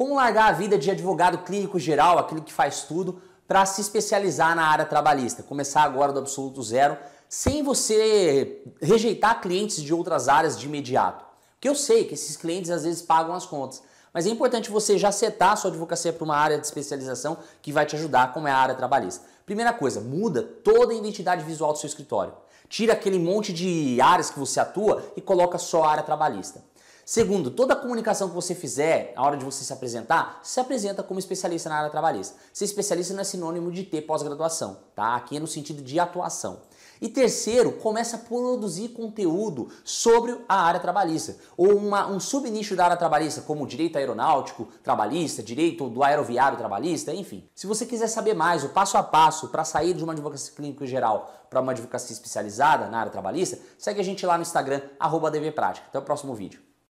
Como largar a vida de advogado clínico geral, aquele que faz tudo, para se especializar na área trabalhista? Começar agora do absoluto zero, sem você rejeitar clientes de outras áreas de imediato. Porque eu sei que esses clientes às vezes pagam as contas. Mas é importante você já setar a sua advocacia para uma área de especialização que vai te ajudar, como é a área trabalhista. Primeira coisa, muda toda a identidade visual do seu escritório. Tira aquele monte de áreas que você atua e coloca só a área trabalhista. Segundo, toda comunicação que você fizer, a hora de você se apresentar, se apresenta como especialista na área trabalhista. Ser especialista não é sinônimo de ter pós-graduação, tá? Aqui é no sentido de atuação. E terceiro, começa a produzir conteúdo sobre a área trabalhista, ou uma, um subnicho da área trabalhista, como direito aeronáutico trabalhista, direito do aeroviário trabalhista, enfim. Se você quiser saber mais, o passo a passo para sair de uma advocacia clínica geral para uma advocacia especializada na área trabalhista, segue a gente lá no Instagram, arroba Até o próximo vídeo.